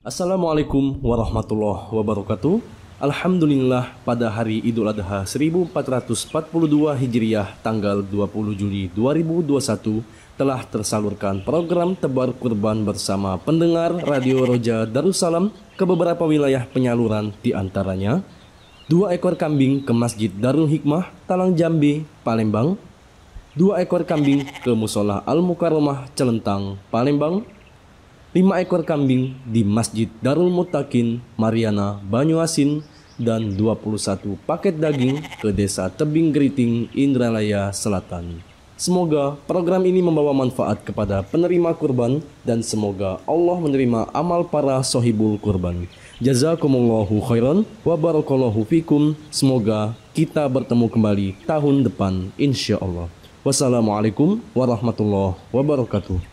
Assalamualaikum warahmatullahi wabarakatuh. Alhamdulillah pada hari Idul Adha 1442 Hijriah tanggal 20 Juli 2021 telah tersalurkan program tebar kurban bersama pendengar Radio Roja Darussalam ke beberapa wilayah penyaluran di antaranya dua ekor kambing ke Masjid Darul Hikmah Talang Jambi Palembang dua ekor kambing ke Musola Al Mukaromah Celentang Palembang 5 ekor kambing di Masjid Darul Mutakin, Mariana, Banyuasin, dan 21 paket daging ke Desa Tebing Geriting, Indralaya Selatan. Semoga program ini membawa manfaat kepada penerima kurban dan semoga Allah menerima amal para sohibul kurban. Jazakumullahu khairan wa barakallahu fikum. Semoga kita bertemu kembali tahun depan insya Allah. Wassalamualaikum warahmatullahi wabarakatuh.